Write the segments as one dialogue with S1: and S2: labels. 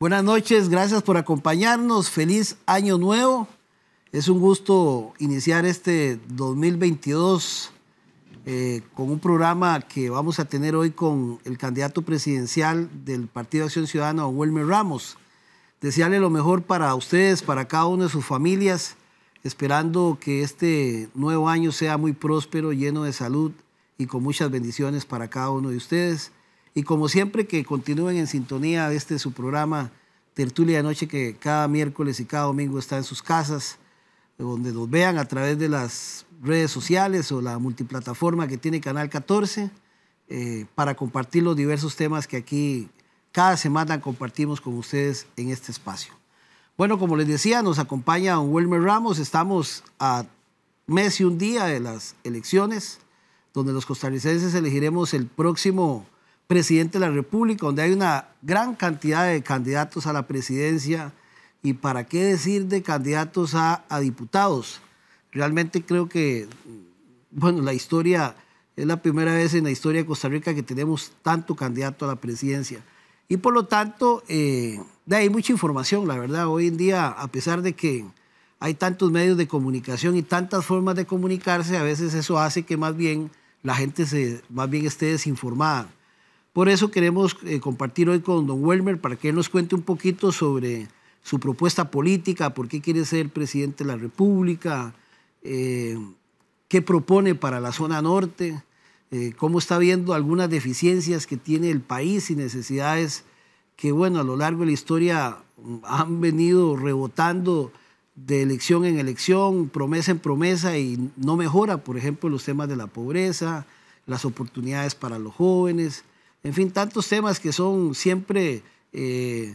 S1: Buenas noches, gracias por acompañarnos. Feliz año nuevo. Es un gusto iniciar este 2022 eh, con un programa que vamos a tener hoy con el candidato presidencial del Partido Acción Ciudadana, Wilmer Ramos. Desearle lo mejor para ustedes, para cada una de sus familias esperando que este nuevo año sea muy próspero, lleno de salud y con muchas bendiciones para cada uno de ustedes. Y como siempre, que continúen en sintonía de este su programa Tertulia de Noche, que cada miércoles y cada domingo está en sus casas, donde nos vean a través de las redes sociales o la multiplataforma que tiene Canal 14, eh, para compartir los diversos temas que aquí cada semana compartimos con ustedes en este espacio. Bueno, como les decía, nos acompaña don Wilmer Ramos. Estamos a mes y un día de las elecciones, donde los costarricenses elegiremos el próximo presidente de la República, donde hay una gran cantidad de candidatos a la presidencia y para qué decir de candidatos a, diputados. Realmente creo que, bueno, la historia es la primera vez en la historia de Costa Rica que tenemos tanto candidato a la presidencia. Y por lo tanto, eh, de, ahí mucha información, la verdad. Hoy en día, a pesar de que hay tantos medios de comunicación y tantas formas de comunicarse, a veces eso hace que más bien la gente se, más bien esté desinformada. Por eso queremos eh, compartir hoy con don Welmer para que él nos cuente un poquito sobre su propuesta política, por qué quiere ser presidente de la República, eh, qué propone para la zona norte, eh, cómo está viendo algunas deficiencias que tiene el país y necesidades que bueno, a lo largo de la historia han venido rebotando de elección en elección, promesa en promesa y no mejora, por ejemplo, los temas de la pobreza, las oportunidades para los jóvenes, en fin, tantos temas que son siempre eh,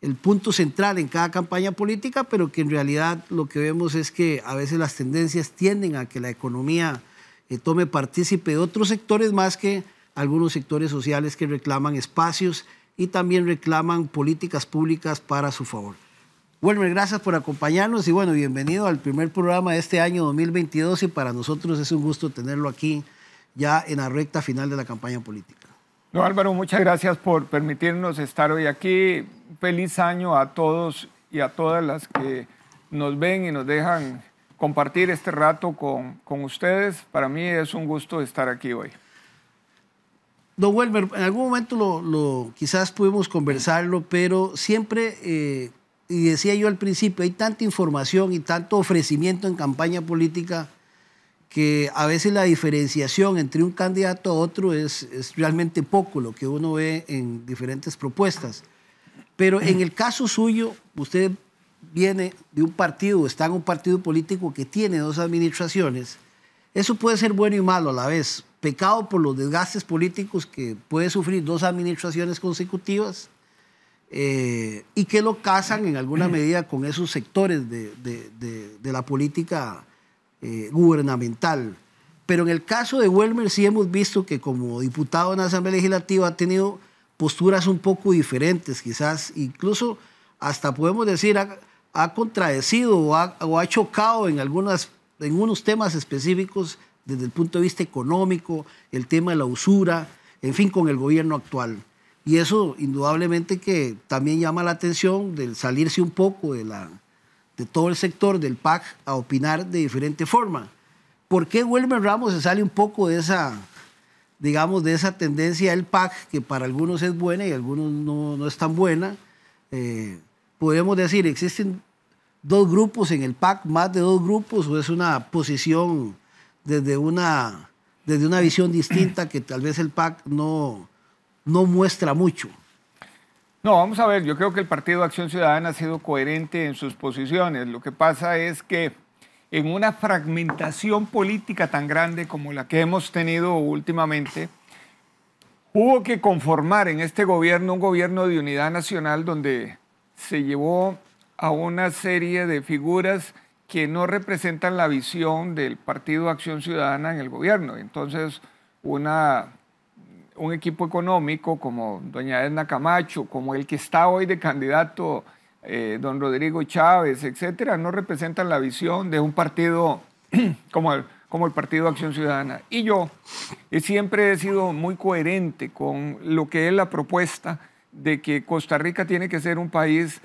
S1: el punto central en cada campaña política, pero que en realidad lo que vemos es que a veces las tendencias tienden a que la economía eh, tome partícipe de otros sectores más que algunos sectores sociales que reclaman espacios y también reclaman políticas públicas para su favor. Wilmer, gracias por acompañarnos y bueno, bienvenido al primer programa de este año 2022 y para nosotros es un gusto tenerlo aquí ya en la recta final de la campaña política. No, Álvaro, muchas gracias por permitirnos estar
S2: hoy aquí. Feliz año a todos y a todas las que nos ven y nos dejan compartir este rato con, con ustedes. Para mí es un gusto estar aquí hoy.
S1: Don Welmer, en algún momento lo, quizás pudimos conversarlo, pero siempre, eh, y decía yo al principio, hay tanta información y tanto ofrecimiento en campaña política que a veces la diferenciación entre un candidato a otro es, es realmente poco lo que uno ve en diferentes propuestas. Pero en el caso suyo, usted viene de un partido, está en un partido político que tiene dos administraciones eso puede ser bueno y malo a la vez. Pecado por los desgastes políticos que puede sufrir dos administraciones consecutivas eh, y que lo casan en alguna medida con esos sectores de, de, la política eh, gubernamental. Pero en el caso de Welmer sí hemos visto que como diputado en la Asamblea Legislativa ha tenido posturas un poco diferentes, quizás incluso hasta podemos decir ha, contradecido o ha, o ha chocado en algunas en unos temas específicos desde el punto de vista económico, el tema de la usura, en fin, con el gobierno actual. Y eso indudablemente que también llama la atención del salirse un poco de, la, de todo el sector del PAC a opinar de diferente forma. ¿Por qué Wilmer Ramos se sale un poco de esa, digamos, de esa tendencia del PAC, que para algunos es buena y algunos no, no es tan buena? Eh, podemos decir, existen dos grupos en el PAC, más de dos grupos, o es una posición desde una, desde una visión distinta que tal vez el PAC no, no muestra mucho?
S2: No, vamos a ver, yo creo que el Partido Acción Ciudadana ha sido coherente en sus posiciones. Lo que pasa es que en una fragmentación política tan grande como la que hemos tenido últimamente, hubo que conformar en este gobierno un gobierno de unidad nacional donde se llevó a una serie de figuras que no representan la visión del Partido Acción Ciudadana en el gobierno. Entonces, una, un equipo económico como doña Edna Camacho, como el que está hoy de candidato eh, don Rodrigo Chávez, etcétera, no representan la visión de un partido como el, como el Partido Acción Ciudadana. Y yo siempre he sido muy coherente con lo que es la propuesta de que Costa Rica tiene que ser un país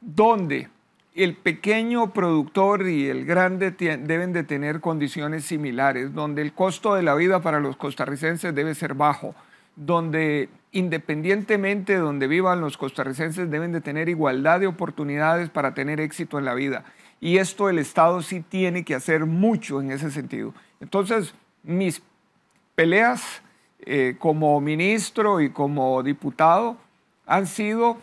S2: donde el pequeño productor y el grande deben de tener condiciones similares, donde el costo de la vida para los costarricenses debe ser bajo, donde independientemente de donde vivan los costarricenses deben de tener igualdad de oportunidades para tener éxito en la vida. Y esto el Estado sí tiene que hacer mucho en ese sentido. Entonces, mis peleas eh, como ministro y como diputado han sido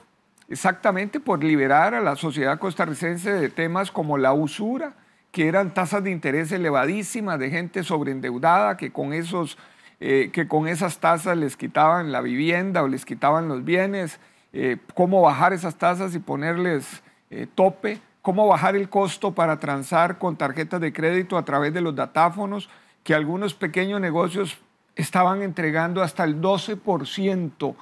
S2: exactamente por liberar a la sociedad costarricense de temas como la usura, que eran tasas de interés elevadísimas de gente sobreendeudada que con esos eh, que con esas tasas les quitaban la vivienda o les quitaban los bienes, eh, cómo bajar esas tasas y ponerles eh, tope, cómo bajar el costo para transar con tarjetas de crédito a través de los datáfonos, que algunos pequeños negocios estaban entregando hasta el 12%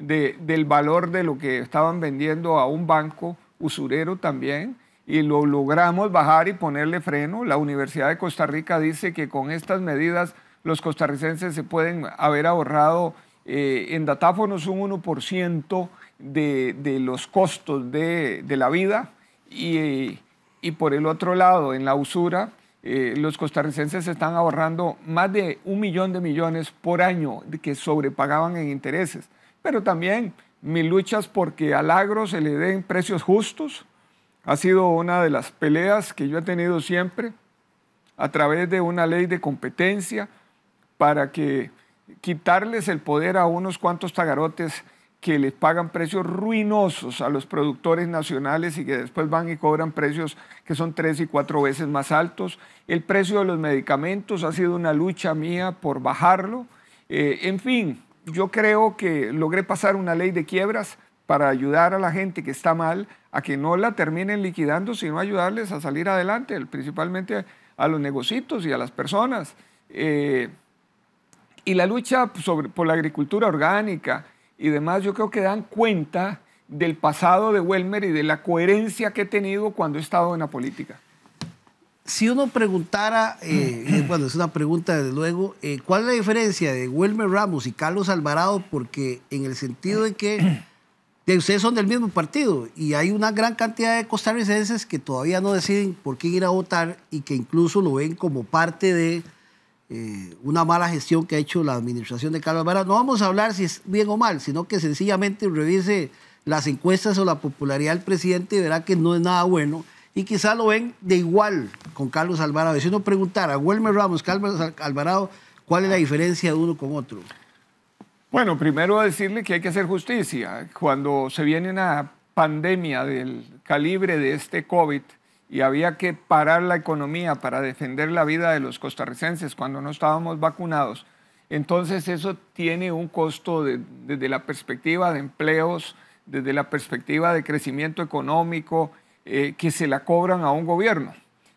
S2: del valor de lo que estaban vendiendo a un banco usurero también y lo logramos bajar y ponerle freno. La Universidad de Costa Rica dice que con estas medidas los costarricenses se pueden haber ahorrado eh, en datáfonos un 1% de, los costos de, la vida y, por el otro lado, en la usura, eh, los costarricenses están ahorrando más de un millón de millones por año que sobrepagaban en intereses pero también mis luchas porque al agro se le den precios justos. Ha sido una de las peleas que yo he tenido siempre a través de una ley de competencia para que quitarles el poder a unos cuantos tagarotes que les pagan precios ruinosos a los productores nacionales y que después van y cobran precios que son tres y cuatro veces más altos. El precio de los medicamentos ha sido una lucha mía por bajarlo. Eh, en fin, yo creo que logré pasar una ley de quiebras para ayudar a la gente que está mal a que no la terminen liquidando, sino ayudarles a salir adelante, principalmente a los negocitos y a las personas. Eh, y la lucha por la agricultura orgánica y demás, yo creo que dan cuenta del pasado de Welmer y de la coherencia que he tenido cuando he estado en la política
S1: si uno preguntara, eh, eh, bueno, es una pregunta desde luego, eh, ¿cuál es la diferencia de Wilmer Ramos y Carlos Alvarado? Porque en el sentido de que ustedes son del mismo partido y hay una gran cantidad de costarricenses que todavía no deciden por qué ir a votar y que incluso lo ven como parte de una mala gestión que ha hecho la administración de Carlos Alvarado. No vamos a hablar si es bien o mal, sino que sencillamente revise las encuestas o la popularidad del presidente y verá que no es nada bueno y quizá lo ven de igual con Carlos Alvarado. si uno preguntara a Wilmer Ramos, Carlos Alvarado, ¿cuál es la diferencia de uno con otro?
S2: Bueno, primero decirle que hay que hacer justicia. Cuando se viene una pandemia del calibre de este COVID y había que parar la economía para defender la vida de los costarricenses cuando no estábamos vacunados, entonces eso tiene un costo desde la perspectiva de empleos, desde la perspectiva de crecimiento económico, eh, que se la cobran a un gobierno.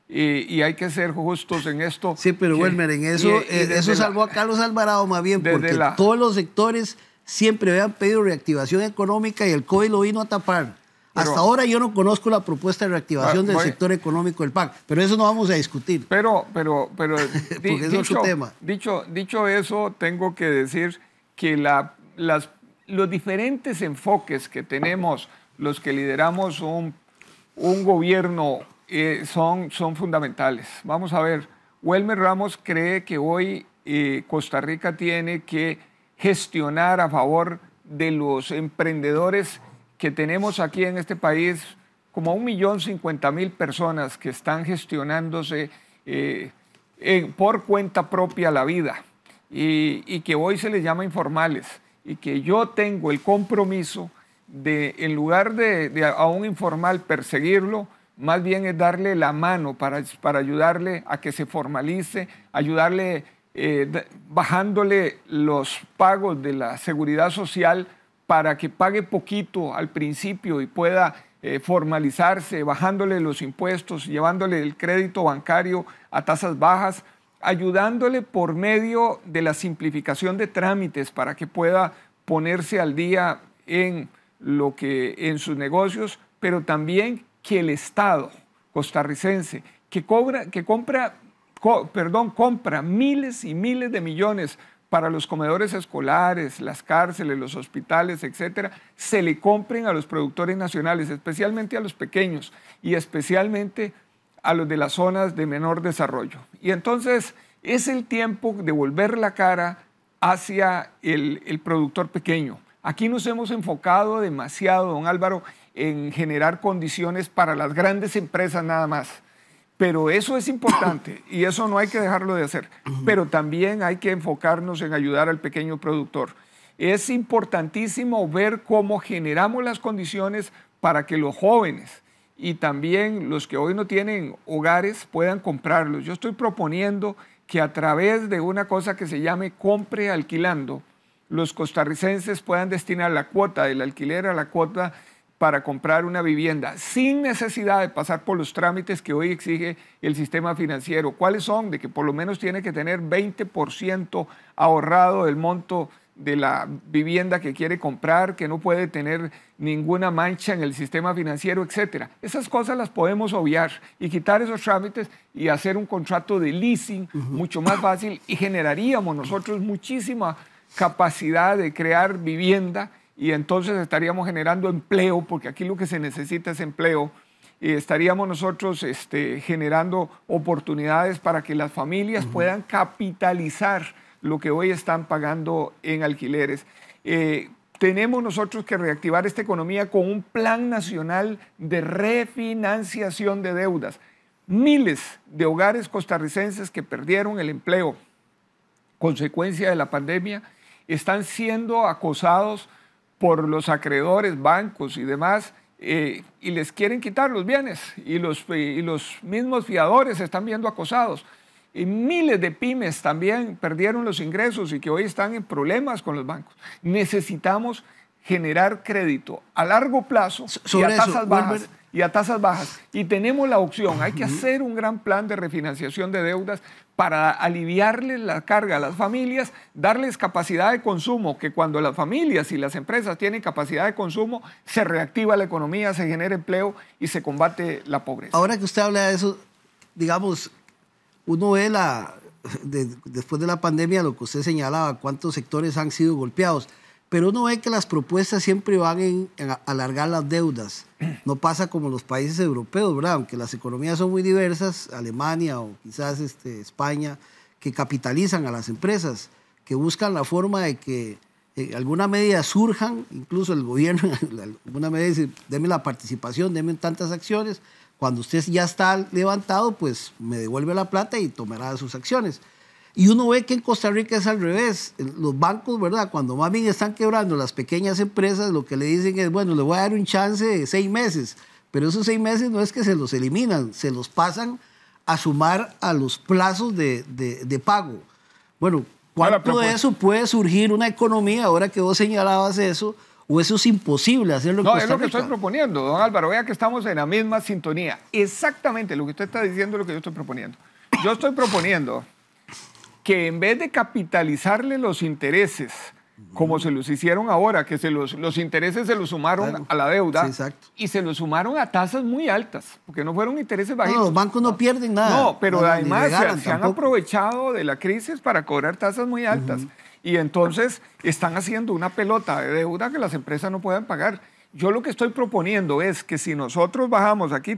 S2: Y, hay que ser justos en esto. Sí, pero Wilmer, en eso, eh, eso salvó
S1: a Carlos Alvarado más bien, porque todos los sectores siempre habían pedido reactivación económica y el COVID lo vino a tapar. Hasta ahora yo no conozco la propuesta de reactivación ah, del sector económico del PAC, pero eso no vamos a discutir. Pero, pero, pero es dicho, tema.
S2: Dicho, dicho eso, tengo que decir que la, las, los diferentes enfoques que tenemos los que lideramos un, un gobierno eh, son, son fundamentales. Vamos a ver, Welmer Ramos cree que hoy eh, Costa Rica tiene que gestionar a favor de los emprendedores que tenemos aquí en este país, como un millón cincuenta mil personas que están gestionándose eh, por cuenta propia la vida y, que hoy se les llama informales y que yo tengo el compromiso de, en lugar de a un informal perseguirlo, más bien es darle la mano para, ayudarle a que se formalice, ayudarle eh, bajándole los pagos de la seguridad social para que pague poquito al principio y pueda eh, formalizarse, bajándole los impuestos, llevándole el crédito bancario a tasas bajas, ayudándole por medio de la simplificación de trámites para que pueda ponerse al día en lo que en sus negocios, pero también que el Estado costarricense, que, cobra, que compra, perdón, compra miles y miles de millones para los comedores escolares, las cárceles, los hospitales, etcétera, se le compren a los productores nacionales, especialmente a los pequeños y especialmente a los de las zonas de menor desarrollo. Y entonces es el tiempo de volver la cara hacia el, el productor pequeño. Aquí nos hemos enfocado demasiado, don Álvaro, en generar condiciones para las grandes empresas nada más. Pero eso es importante y eso no hay que dejarlo de hacer. Pero también hay que enfocarnos en ayudar al pequeño productor. Es importantísimo ver cómo generamos las condiciones para que los jóvenes y también los que hoy no tienen hogares puedan comprarlos. Yo estoy proponiendo que a través de una cosa que se llame compre alquilando, los costarricenses puedan destinar la cuota del alquiler a la cuota para comprar una vivienda sin necesidad de pasar por los trámites que hoy exige el sistema financiero. ¿Cuáles son? De que por lo menos tiene que tener 20% ahorrado del monto de la vivienda que quiere comprar, que no puede tener ninguna mancha en el sistema financiero, etc. Esas cosas las podemos obviar y quitar esos trámites y hacer un contrato de leasing mucho más fácil y generaríamos nosotros muchísima capacidad de crear vivienda y entonces estaríamos generando empleo, porque aquí lo que se necesita es empleo, estaríamos nosotros este, generando oportunidades para que las familias puedan capitalizar lo que hoy están pagando en alquileres. Eh, tenemos nosotros que reactivar esta economía con un plan nacional de refinanciación de deudas. Miles de hogares costarricenses que perdieron el empleo consecuencia de la pandemia están siendo acosados por los acreedores, bancos y demás, eh, y les quieren quitar los bienes y los, los mismos fiadores están viendo acosados. Y miles de pymes también perdieron los ingresos y que hoy están en problemas con los bancos. Necesitamos generar crédito a largo plazo y a tasas bajas y a tasas bajas. Y tenemos la opción, hay que hacer un gran plan de refinanciación de deudas para aliviarles la carga a las familias, darles capacidad de consumo, que cuando las familias y las empresas tienen capacidad de consumo, se reactiva la economía, se genera empleo y se combate la pobreza.
S1: Ahora que usted habla de eso, digamos, uno ve la, después de la pandemia lo que usted señalaba, cuántos sectores han sido golpeados. Pero uno ve que las propuestas siempre van a alargar las deudas. No pasa como los países europeos, ¿verdad? Aunque las economías son muy diversas, Alemania o quizás este, España, que capitalizan a las empresas, que buscan la forma de que eh, alguna medida surjan, incluso el gobierno alguna medida dice, deme la participación, deme tantas acciones, cuando usted ya está levantado, pues me devuelve la plata y tomará sus acciones. Y uno ve que en Costa Rica es al revés. Los bancos, ¿verdad? Cuando más bien están quebrando las pequeñas empresas, lo que le dicen es, bueno, le voy a dar un chance de seis meses. Pero esos seis meses no es que se los eliminan, se los pasan a sumar a los plazos de, de, pago. Bueno, ¿cuánto de eso puede surgir una economía ahora que vos señalabas eso? ¿O eso es imposible hacerlo en No, es lo que estoy
S2: proponiendo, don Álvaro. Vea que estamos en la misma sintonía. Exactamente lo que usted está diciendo es lo que yo estoy proponiendo. Yo estoy proponiendo que en vez de capitalizarle los intereses, como se los hicieron ahora, que se los, los intereses se los sumaron a la deuda y se los sumaron a tasas muy altas, porque no fueron intereses bajitos. No,
S1: los bancos no pierden nada. No, pero además se, han
S2: aprovechado de la crisis para cobrar tasas muy altas y entonces están haciendo una pelota de deuda que las empresas no pueden pagar. Yo lo que estoy proponiendo es que si nosotros bajamos aquí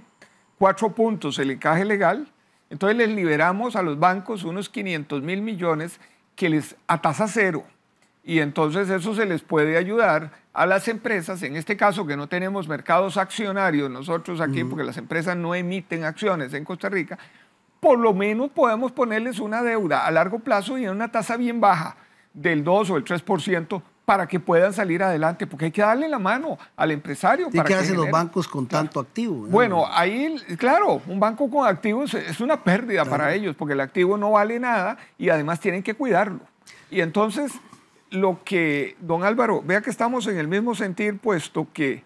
S2: cuatro puntos el encaje legal, entonces les liberamos a los bancos unos 500 mil millones que les a tasa cero. Y entonces eso se les puede ayudar a las empresas, en este caso que no tenemos mercados accionarios nosotros aquí, porque las empresas no emiten acciones en Costa Rica, por lo menos podemos ponerles una deuda a largo plazo y en una tasa bien baja del 2 o el 3% para que puedan salir adelante, porque hay que darle la mano al empresario. ¿Y para qué hacen los bancos
S1: con tanto activo?
S2: Bueno, ahí, claro, un banco con activos es una pérdida para ellos, porque el activo no vale nada y además tienen que cuidarlo. Y entonces, lo que, don Álvaro, vea que estamos en el mismo sentir, puesto que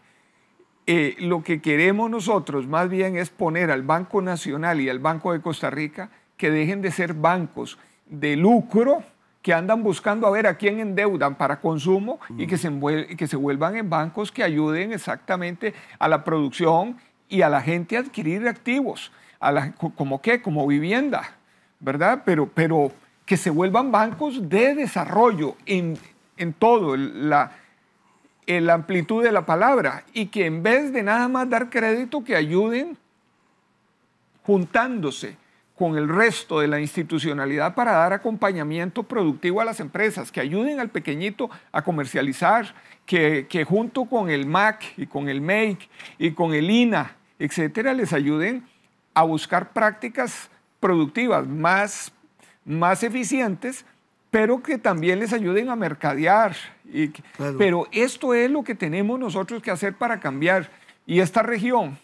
S2: eh, lo que queremos nosotros más bien es poner al Banco Nacional y al Banco de Costa Rica que dejen de ser bancos de lucro, que andan buscando a ver a quién endeudan para consumo y que mm. se, que se vuelvan en bancos que ayuden exactamente a la producción y a la gente a adquirir activos, a como qué, como vivienda, ¿verdad? Pero, pero que se vuelvan bancos de desarrollo en, en todo, la, en la amplitud de la palabra, y que en vez de nada más dar crédito, que ayuden juntándose con el resto de la institucionalidad para dar acompañamiento productivo a las empresas, que ayuden al pequeñito a comercializar, que, junto con el MAC y con el MEIC y con el INA, etcétera, les ayuden a buscar prácticas productivas más, más eficientes, pero que también les ayuden a mercadear. Pero esto es lo que tenemos nosotros que hacer para cambiar. Y esta región,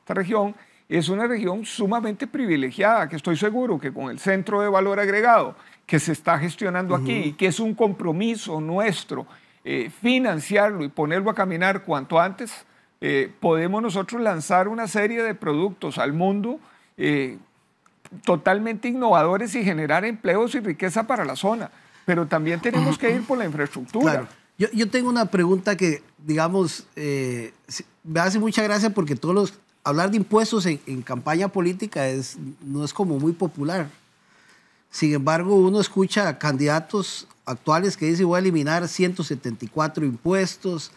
S2: esta región es una región sumamente privilegiada, que estoy seguro que con el centro de valor agregado que se está gestionando aquí y que es un compromiso nuestro eh, financiarlo y ponerlo a caminar cuanto antes, eh, podemos nosotros lanzar una serie de productos al mundo eh, totalmente innovadores y generar empleos y riqueza para la zona. Pero también
S1: tenemos que ir por la infraestructura. Yo, yo, tengo una pregunta que, digamos, me hace mucha gracia porque todos los hablar de impuestos en, campaña política es, no es como muy popular. Sin embargo, uno escucha a candidatos actuales que dicen voy a eliminar 174 impuestos,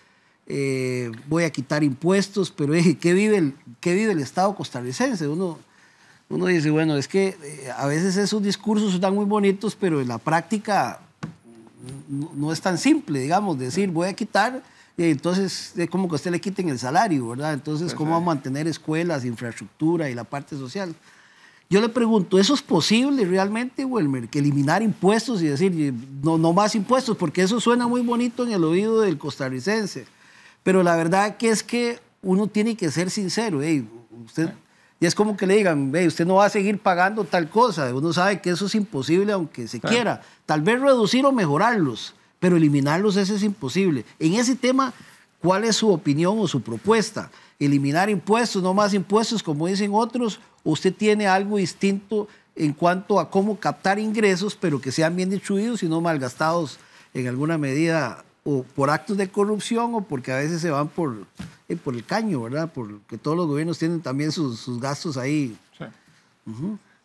S1: eh, voy a quitar impuestos, pero ¿qué vive el, qué vive el Estado costarricense? Uno, uno dice, bueno, es que eh, a veces esos discursos están muy bonitos, pero en la práctica no, no es tan simple, digamos, decir voy a quitar entonces es como que a usted le quiten el salario, ¿verdad? Entonces, ¿cómo va a pues, eh. mantener escuelas, infraestructura y la parte social? Yo le pregunto, ¿eso es posible realmente, Wilmer? Que eliminar impuestos y decir, eh, no, no más impuestos, porque eso suena muy bonito en el oído del costarricense. Pero la verdad que es que uno tiene que ser sincero. eh. usted, y es como que le digan, hey, usted no va a seguir pagando tal cosa. Uno sabe que eso es imposible aunque se quiera. Tal vez reducir o mejorarlos pero eliminarlos ese es imposible. En ese tema, ¿cuál es su opinión o su propuesta? ¿Eliminar impuestos, no más impuestos, como dicen otros? usted tiene algo distinto en cuanto a cómo captar ingresos, pero que sean bien distribuidos y no malgastados en alguna medida o por actos de corrupción o porque a veces se van por, eh, por el caño, ¿verdad? Porque todos los gobiernos tienen también sus, gastos ahí.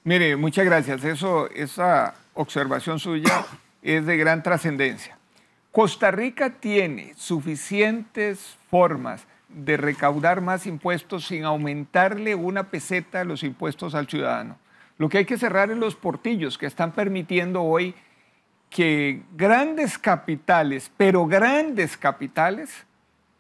S2: Mire, muchas gracias. Eso, esa observación suya es de gran trascendencia. Costa Rica tiene suficientes formas de recaudar más impuestos sin aumentarle una peseta a los impuestos al ciudadano. Lo que hay que cerrar es los portillos que están permitiendo hoy que grandes capitales, pero grandes capitales,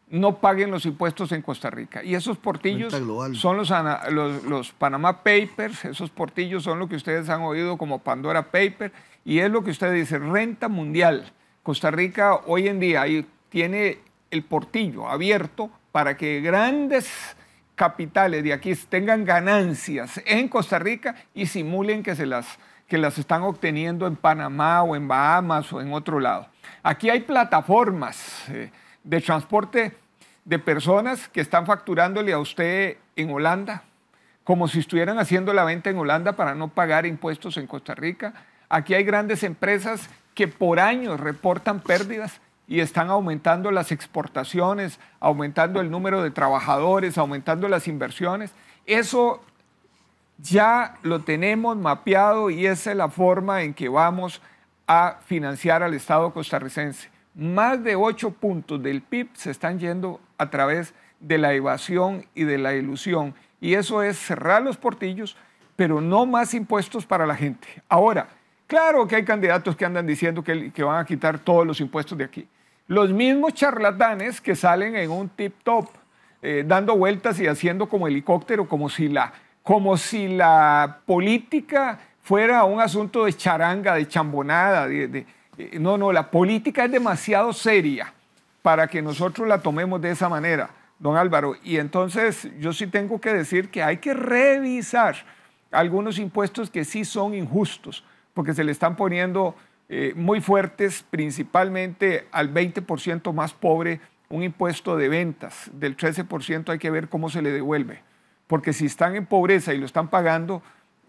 S2: no paguen los impuestos en Costa Rica. Y esos portillos son los, los, Panama Papers, esos portillos son lo que ustedes han oído como Pandora Paper, y es lo que usted dice, renta mundial. Costa Rica hoy en día tiene el portillo abierto para que grandes capitales de aquí tengan ganancias en Costa Rica y simulen que se las que las están obteniendo en Panamá o en Bahamas o en otro lado. Aquí hay plataformas eh, de transporte de personas que están facturándole a usted en Holanda, como si estuvieran haciendo la venta en Holanda para no pagar impuestos en Costa Rica. Aquí hay grandes empresas que por años reportan pérdidas y están aumentando las exportaciones, aumentando el número de trabajadores, aumentando las inversiones. Eso ya lo tenemos mapeado y esa es la forma en que vamos a financiar al Estado costarricense. Más de 8 puntos del PIB se están yendo a través de la evasión y de la ilusión. Y eso es cerrar los portillos, pero no más impuestos para la gente. Ahora, Claro que hay candidatos que andan diciendo que, van a quitar todos los impuestos de aquí. Los mismos charlatanes que salen en un tip top, eh, dando vueltas y haciendo como helicóptero, como si, la, como si la política fuera un asunto de charanga, de chambonada. Eh, no, no, la política es demasiado seria para que nosotros la tomemos de esa manera, don Álvaro. Y entonces yo sí tengo que decir que hay que revisar algunos impuestos que sí son injustos porque se le están poniendo eh, muy fuertes, principalmente al 20% más pobre, un impuesto de ventas del 13%, hay que ver cómo se le devuelve, porque si están en pobreza y lo están pagando,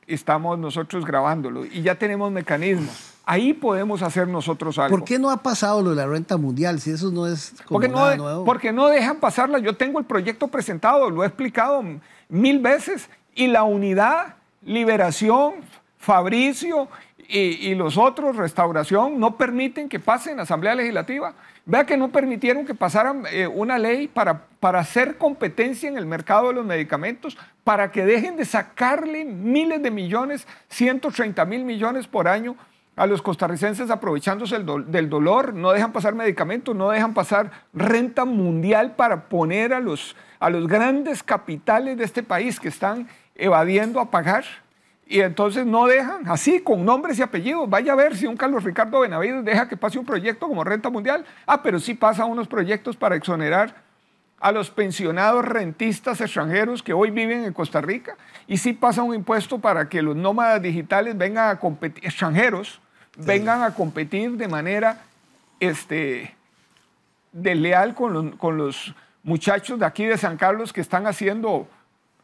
S2: estamos nosotros grabándolo y ya tenemos mecanismos. Ahí podemos hacer nosotros algo. ¿Por qué
S1: no ha pasado lo de la renta mundial? Si eso no es como porque no, Porque
S2: no dejan pasarla. Yo tengo el proyecto presentado, lo he explicado mil veces. Y la unidad, Liberación, Fabricio y, los otros, Restauración, no permiten que pasen la Asamblea Legislativa. Vea que no permitieron que pasaran eh, una ley para, hacer competencia en el mercado de los medicamentos, para que dejen de sacarle miles de millones, 130 mil millones por año a los costarricenses aprovechándose del dolor, no dejan pasar medicamentos, no dejan pasar renta mundial para poner a a los grandes capitales de este país que están evadiendo a pagar y entonces no dejan, así con nombres y apellidos. Vaya a ver si un Carlos Ricardo Benavides deja que pase un proyecto como renta mundial. Ah, pero sí pasa unos proyectos para exonerar a los pensionados rentistas extranjeros que hoy viven en Costa Rica. Y sí pasa un impuesto para que los nómadas digitales vengan a competir, extranjeros, vengan a competir de manera este, desleal con los muchachos de aquí de San Carlos que están haciendo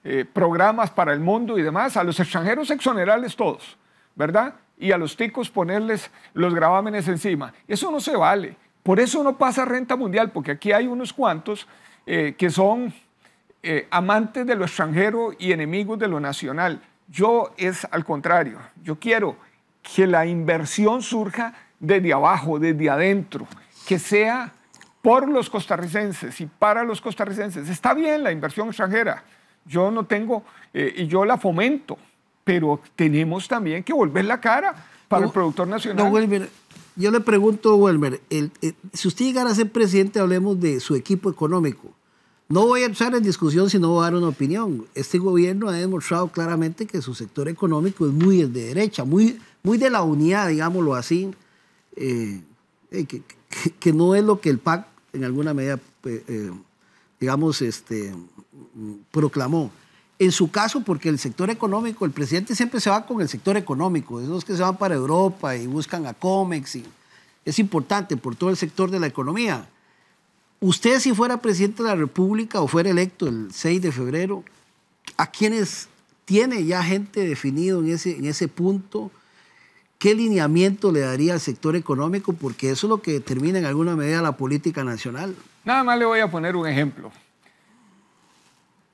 S2: eh, programas para el mundo y demás, a los extranjeros exonerarles todos, ¿verdad? Y a los ticos ponerles los gravámenes encima. Eso no se vale. Por eso no pasa renta mundial, porque aquí hay unos cuantos eh, que son eh, amantes de lo extranjero y enemigos de lo nacional. Yo es al contrario. Yo quiero que la inversión surja desde abajo, desde adentro, que sea por los costarricenses y para los costarricenses. Está bien la inversión extranjera, yo no tengo, eh, y yo la fomento, pero
S1: tenemos también que volver la cara para el productor nacional. No, yo le pregunto, Wilmer, si usted llegara a ser presidente, hablemos de su equipo económico. No voy a entrar en discusión si no voy a dar una opinión. Este gobierno ha demostrado claramente que su sector económico es muy de derecha, muy, muy de la unidad, digámoslo así, eh, eh, que, no es lo que el PAC en alguna medida digamos, este, proclamó. En su caso, porque el sector económico, el presidente siempre se va con el sector económico, esos que se van para Europa y buscan a COMEX, y es importante por todo el sector de la economía. Usted si fuera presidente de la República o fuera electo el 6 de febrero, ¿a quienes tiene ya gente definido en ese, en ese punto? ¿Qué lineamiento le daría al sector económico? Porque eso es lo que determina en alguna medida la política nacional.
S2: Nada más le voy a poner un ejemplo.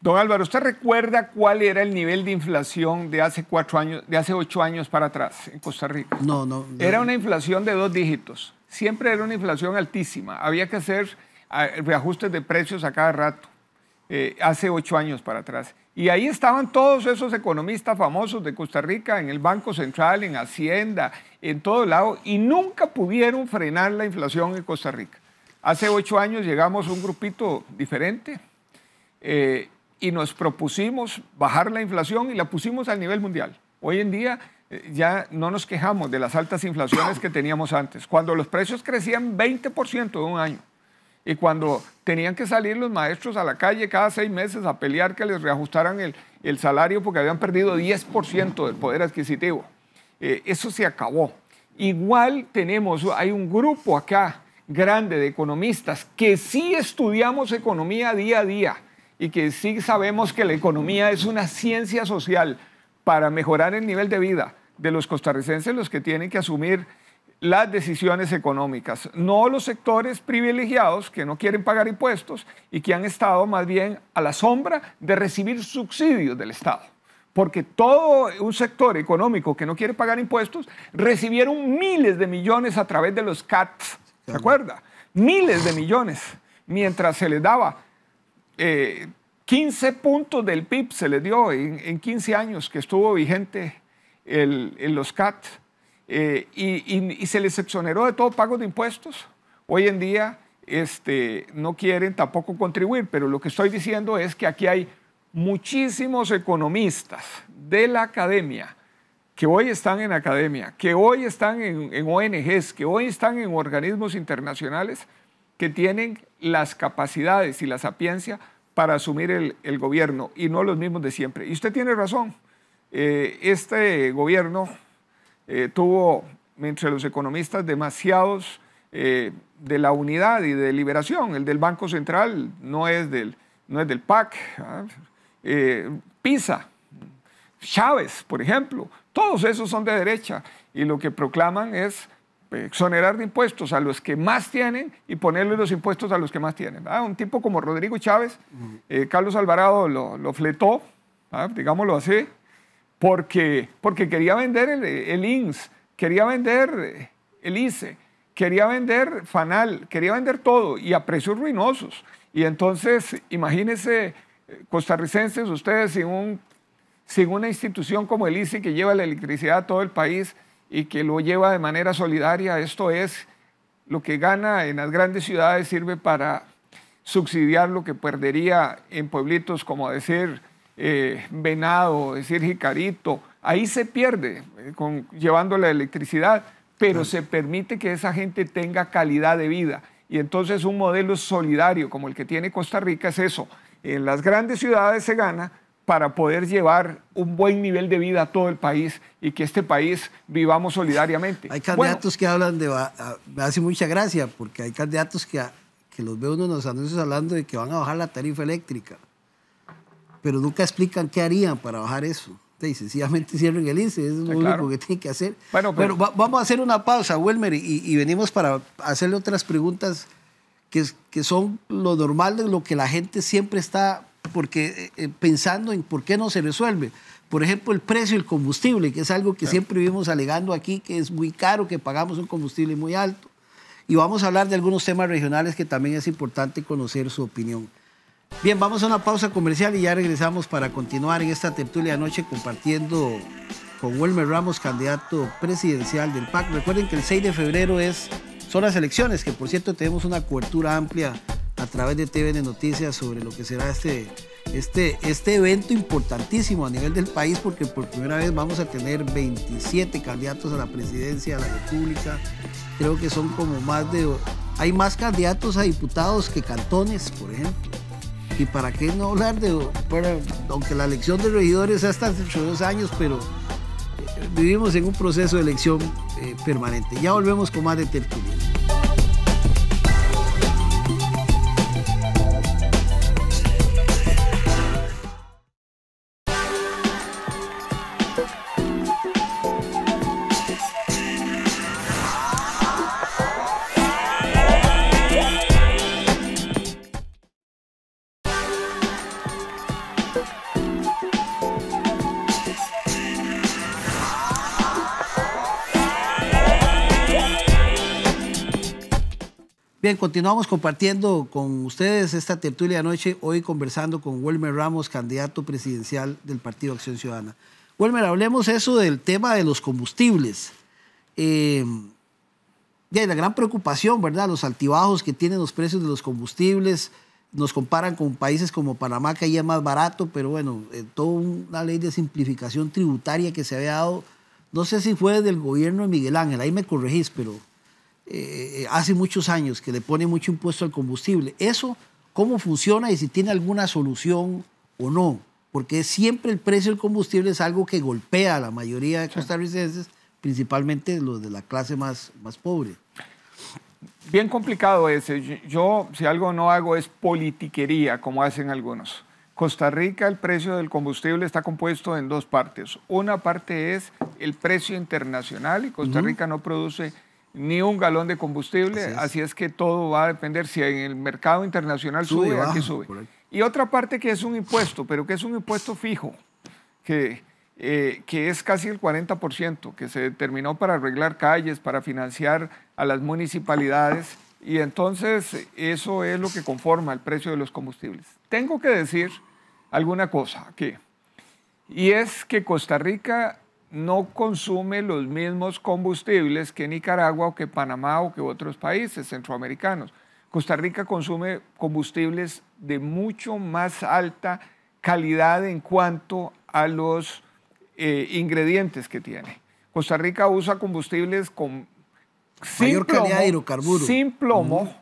S2: Don Álvaro, ¿usted recuerda cuál era el nivel de inflación de hace cuatro años, de hace ocho años para atrás en Costa Rica?
S1: No, no. Era
S2: una inflación de dos dígitos. Siempre era una inflación altísima. Había que hacer ah, reajustes de precios a cada rato, eh, hace ocho años para atrás. Y ahí estaban todos esos economistas famosos de Costa Rica, en el Banco Central, en Hacienda, en todo lado, y nunca pudieron frenar la inflación en Costa Rica. Hace ocho años llegamos a un grupito diferente eh, y nos propusimos bajar la inflación y la pusimos al nivel mundial. Hoy en día eh, ya no nos quejamos de las altas inflaciones que teníamos antes, cuando los precios crecían 20% de un año y cuando tenían que salir los maestros a la calle cada seis meses a pelear que les reajustaran el, salario porque habían perdido 10% del poder adquisitivo. Eh, eso se acabó. Igual tenemos, hay un grupo acá grande de economistas que sí estudiamos economía día a día y que sí sabemos que la economía es una ciencia social para mejorar el nivel de vida de los costarricenses, los que tienen que asumir las decisiones económicas, no los sectores privilegiados que no quieren pagar impuestos y que han estado más bien a la sombra de recibir subsidios del Estado. Porque todo un sector económico que no quiere pagar impuestos recibieron miles de millones a través de los CATs, ¿Se acuerda? Miles de millones. Mientras se les daba 15 eh, puntos del PIB, se les dio en, 15 años que estuvo vigente en los CAT. Eh, y, se les exoneró de todo pago de impuestos. Hoy en día este, no quieren tampoco contribuir, pero lo que estoy diciendo es que aquí hay muchísimos economistas de la academia, que hoy están en academia, que hoy están en, ONGs, que hoy están en organismos internacionales que tienen las capacidades y la sapiencia para asumir el, gobierno y no los mismos de siempre. Y usted tiene razón, eh, este gobierno eh, tuvo entre los economistas demasiados eh, de la unidad y de liberación. El del Banco Central no es del, no es del PAC, ¿ah? PISA, Chávez, por ejemplo, todos esos son de derecha y lo que proclaman es exonerar de impuestos a los que más tienen y ponerle los impuestos a los que más tienen. Un tipo como Rodrigo Chávez, eh, Carlos Alvarado lo, fletó, digámoslo así, porque, porque quería vender el, el INS, quería vender eh, el ICE, quería vender Fanal, quería vender todo y a precios ruinosos. Y entonces, imagínense, eh, costarricenses, ustedes sin un sin una institución como el ICE, que lleva la electricidad a todo el país y que lo lleva de manera solidaria, esto es, lo que gana en las grandes ciudades sirve para subsidiar lo que perdería en pueblitos como decir eh, Venado, decir Jicarito. Ahí se pierde eh, con, llevando la electricidad, pero se permite que esa gente tenga calidad de vida. Y entonces un modelo solidario como el que tiene Costa Rica es eso. En las grandes ciudades se gana, para poder llevar un buen nivel de vida a todo el país y que este país vivamos solidariamente. Hay candidatos
S1: que hablan de... Me hace mucha gracia porque hay candidatos que, los veo uno en los anuncios hablando de que van a bajar la tarifa eléctrica, pero nunca explican qué harían para bajar eso. Y sencillamente cierren el ICE, es lo único que tienen que hacer. Bueno, pues- pero... vamos a hacer una pausa, Wilmer, y, venimos para hacerle otras preguntas que, que son lo normal de lo que la gente siempre está porque eh, eh, pensando en por qué no se resuelve. Por ejemplo, el precio del combustible, que es algo que siempre vivimos alegando aquí, que es muy caro, que pagamos un combustible muy alto. Y vamos a hablar de algunos temas regionales que también es importante conocer su opinión. Bien, vamos a una pausa comercial y ya regresamos para continuar en esta tertulia Anoche noche compartiendo con Wilmer Ramos, candidato presidencial del PAC. Recuerden que el 6 de febrero es, son las elecciones, que por cierto tenemos una cobertura amplia a través de TVN Noticias sobre lo que será este, este, este evento importantísimo a nivel del país porque por primera vez vamos a tener 27 candidatos a la presidencia de la República. Creo que son como más de... Hay más candidatos a diputados que cantones, por ejemplo. Y para qué no hablar de... aunque la elección de regidores hasta estado hace dos años, pero eh, vivimos en un proceso de elección eh, permanente. Ya volvemos con más de tertulia. Bien, continuamos compartiendo con ustedes esta tertulia de noche, hoy conversando con Wilmer Ramos, candidato presidencial del Partido Acción Ciudadana. Wilmer, hablemos eso del tema de los combustibles. Eh, hay la gran preocupación, ¿verdad? Los altibajos que tienen los precios de los combustibles, nos comparan con países como Panamá, que ahí es más barato, pero bueno, eh, toda una ley de simplificación tributaria que se había dado, no sé si fue del gobierno de Miguel Ángel, ahí me corregís, pero eh, eh, hace muchos años que le pone mucho impuesto al combustible. Eso, ¿cómo funciona y si tiene alguna solución o no? Porque siempre el precio del combustible es algo que golpea a la mayoría de costarricenses, principalmente los de la clase más, más pobre.
S2: Bien complicado ese. Yo, si algo no hago, es politiquería, como hacen algunos. Costa Rica, el precio del combustible está compuesto en dos partes. Una parte es el precio internacional y Costa Rica no produce ni un galón de combustible, así es. que todo va a depender si en el mercado internacional sube, o que sube. Y otra parte que es un impuesto, pero que es un impuesto fijo, que, eh, que es casi el 40%, que se determinó para arreglar calles, para financiar a las municipalidades, y entonces eso es lo que conforma el precio de los combustibles. Tengo que decir alguna cosa aquí, y es que Costa Rica no consume los mismos combustibles que Nicaragua o que Panamá o que otros países centroamericanos. Costa Rica consume combustibles de mucho más alta calidad en cuanto a los eh, ingredientes que tiene. Costa Rica usa combustibles con sin plomo, sin plomo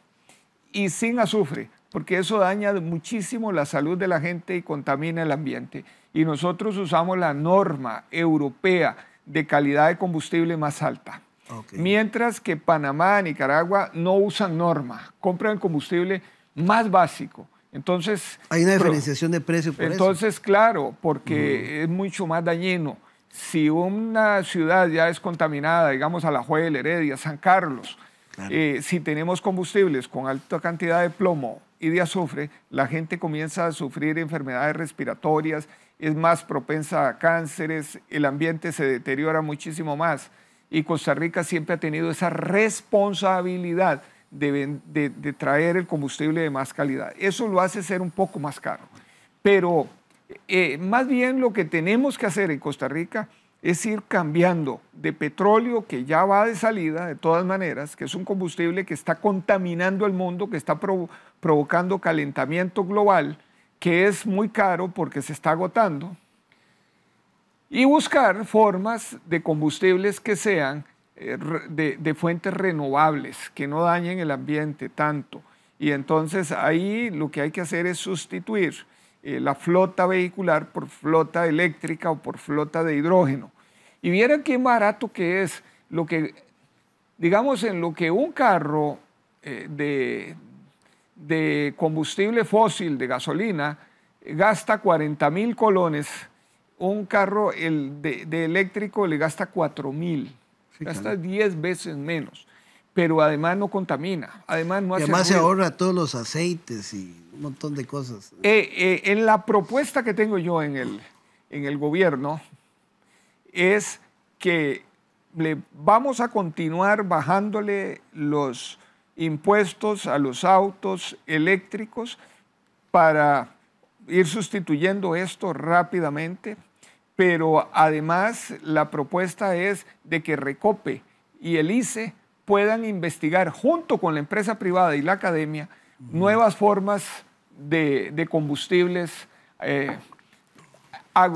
S2: y sin azufre, porque eso daña muchísimo la salud de la gente y contamina el ambiente y nosotros usamos la norma europea de calidad de combustible más alta. Mientras que Panamá, Nicaragua no usan norma, compran combustible más básico. Entonces. Hay una diferenciación
S1: de precio por Entonces,
S2: claro, porque es mucho más dañino. Si una ciudad ya es contaminada, digamos a La la Heredia, San Carlos, eh, si tenemos combustibles con alta cantidad de plomo y de azufre, la gente comienza a sufrir enfermedades respiratorias, es más propensa a cánceres, el ambiente se deteriora muchísimo más. Y Costa Rica siempre ha tenido esa responsabilidad de, traer el combustible de más calidad. Eso lo hace ser un poco más caro. Pero eh, más bien lo que tenemos que hacer en Costa Rica es ir cambiando de petróleo que ya va de salida, de todas maneras, que es un combustible que está contaminando el mundo, que está provocando calentamiento global, que es muy caro porque se está agotando, y buscar formas de combustibles que sean eh, de, fuentes renovables, que no dañen el ambiente tanto. Y entonces ahí lo que hay que hacer es sustituir eh, la flota vehicular por flota eléctrica o por flota de hidrógeno. Y vieran qué barato que es lo que, digamos, en lo que un carro eh, de, de combustible fósil, de gasolina, gasta 40 mil colones, un carro el de, eléctrico le gasta 4 mil, gasta 10 veces menos, pero además no contamina, además Además se ahorra
S1: todos los aceites y un montón de cosas.
S2: Eh, eh, en la propuesta que tengo yo en el, en el gobierno es que le vamos a continuar bajándole los impuestos a los autos eléctricos para ir sustituyendo esto rápidamente, pero además la propuesta es de que Recope y el ICE puedan investigar junto con la empresa privada y la academia nuevas formas de, combustibles eh,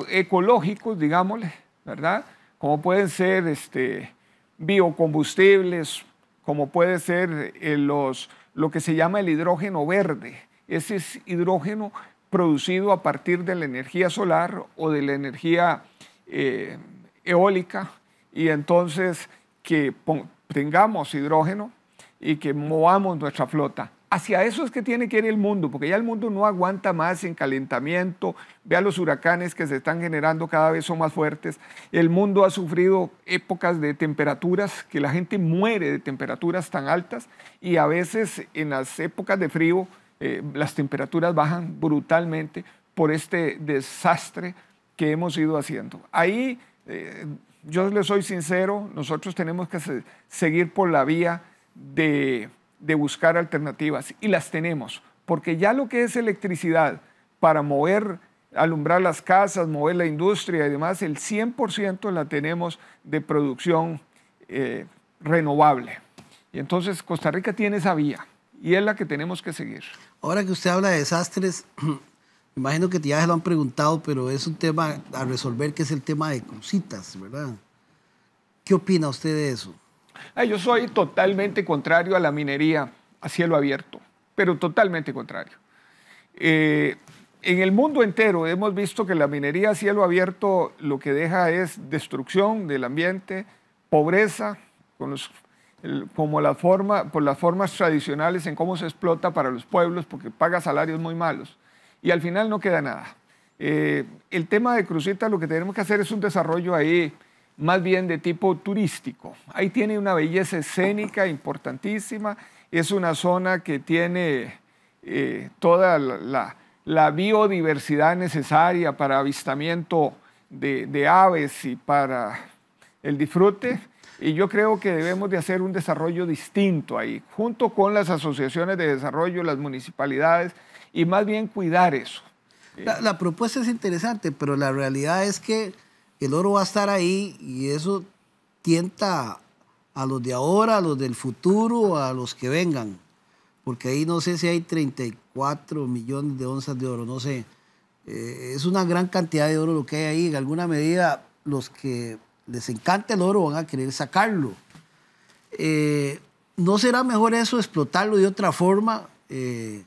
S2: ecológicos, digámosle, ¿verdad? Como pueden ser este, biocombustibles, como puede ser eh, los, lo que se llama el hidrógeno verde. Ese es hidrógeno producido a partir de la energía solar o de la energía eh, eólica y entonces que tengamos hidrógeno y que movamos nuestra flota. Hacia eso es que tiene que ir el mundo, porque ya el mundo no aguanta más en calentamiento. Vea los huracanes que se están generando cada vez son más fuertes. El mundo ha sufrido épocas de temperaturas que la gente muere de temperaturas tan altas y a veces en las épocas de frío eh, las temperaturas bajan brutalmente por este desastre que hemos ido haciendo. Ahí eh, yo les soy sincero, nosotros tenemos que seguir por la vía de de buscar alternativas y las tenemos, porque ya lo que es electricidad para mover, alumbrar las casas, mover la industria y demás, el 100% la tenemos de producción eh, renovable. Y entonces Costa Rica tiene esa vía y es la que tenemos que seguir.
S1: Ahora que usted habla de desastres, imagino que ya se lo han preguntado, pero es un tema a resolver que es el tema de cositas ¿verdad? ¿Qué opina usted de eso?
S2: Ah, yo soy totalmente contrario a la minería a cielo abierto, pero totalmente contrario. Eh, en el mundo entero hemos visto que la minería a cielo abierto lo que deja es destrucción del ambiente, pobreza, como la forma, por las formas tradicionales en cómo se explota para los pueblos, porque paga salarios muy malos. Y al final no queda nada. Eh, el tema de Cruzita lo que tenemos que hacer es un desarrollo ahí más bien de tipo turístico. Ahí tiene una belleza escénica importantísima, es una zona que tiene eh, toda la, biodiversidad necesaria para avistamiento de, aves y para el disfrute. Y yo creo que debemos de hacer un desarrollo distinto ahí, junto con las asociaciones de desarrollo, las municipalidades, y más bien cuidar eso.
S1: la propuesta es interesante, pero la realidad es que el oro va a estar ahí y eso tienta a los de ahora, a los del futuro, a los que vengan. Porque ahí no sé si hay 34 millones de onzas de oro, no sé. Eh, es una gran cantidad de oro lo que hay ahí. En alguna medida, los que les encanta el oro van a querer sacarlo. Eh, ¿No será mejor eso explotarlo de otra forma? Eh,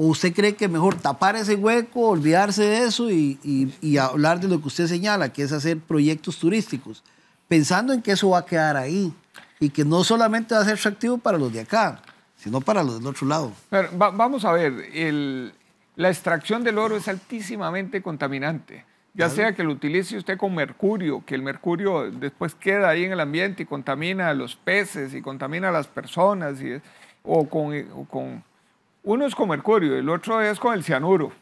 S1: ¿O usted cree que mejor tapar ese hueco, olvidarse de eso y, hablar de lo que usted señala, que es hacer proyectos turísticos, pensando en que eso va a quedar ahí y que no solamente va a ser atractivo para los de acá, sino para los del otro lado?
S2: vamos a ver, la extracción del oro es altísimamente contaminante. Ya sea que lo utilice usted con mercurio, que el mercurio después queda ahí en el ambiente y contamina a los peces y contamina a las personas, y, o con, o con uno es con mercurio, el otro es con el cianuro.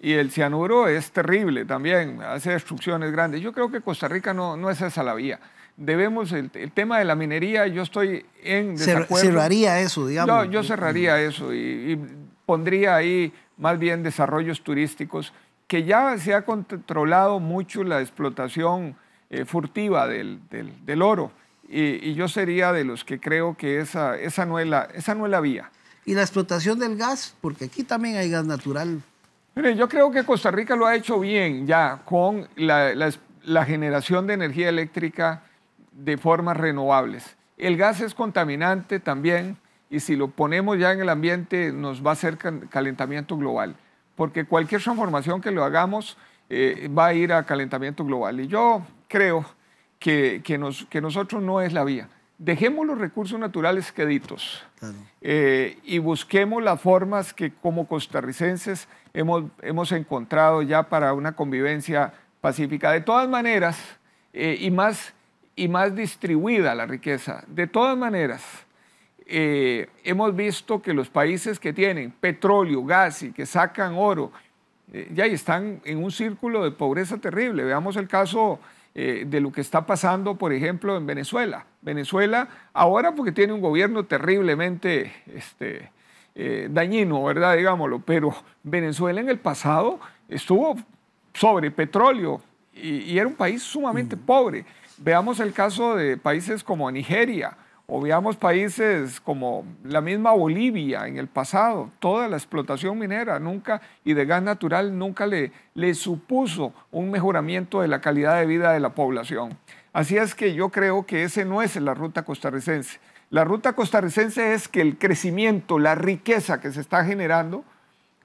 S2: Y el cianuro es terrible también, hace destrucciones grandes. Yo creo que Costa Rica no, es esa la vía. Debemos, el, tema de la minería, yo estoy en desacuerdo. Cerraría
S1: eso, digamos. No, yo
S2: cerraría mm. eso y, pondría ahí más bien desarrollos turísticos, que ya se ha controlado mucho la explotación eh, furtiva del, oro. Y, yo sería de los que creo que esa, esa, esa no es la vía
S1: y la explotación del gas, porque aquí también hay gas natural. Mire, yo creo que
S2: Costa Rica lo ha hecho bien ya con la, generación de energía eléctrica de formas renovables. El gas es contaminante también y si lo ponemos ya en el ambiente nos va a hacer calentamiento global, porque cualquier transformación que lo hagamos eh, va a ir a calentamiento global. Y yo creo que, que, nos, que nosotros no es la vía dejemos los recursos naturales queditos eh, y busquemos las formas que como costarricenses hemos, hemos encontrado ya para una convivencia pacífica. De todas maneras, eh, y, más, y más distribuida la riqueza, de todas maneras, eh, hemos visto que los países que tienen petróleo, gas y que sacan oro, ya están en un círculo de pobreza terrible. Veamos el caso eh, de lo que está pasando, por ejemplo, en Venezuela. Venezuela, ahora porque tiene un gobierno terriblemente este, eh, dañino, ¿verdad? Digámoslo, pero Venezuela en el pasado estuvo sobre petróleo y, era un país sumamente mm. pobre. Veamos el caso de países como Nigeria, o países como la misma Bolivia en el pasado, toda la explotación minera nunca y de gas natural nunca le, le supuso un mejoramiento de la calidad de vida de la población. Así es que yo creo que ese no es la ruta costarricense. La ruta costarricense es que el crecimiento, la riqueza que se está generando,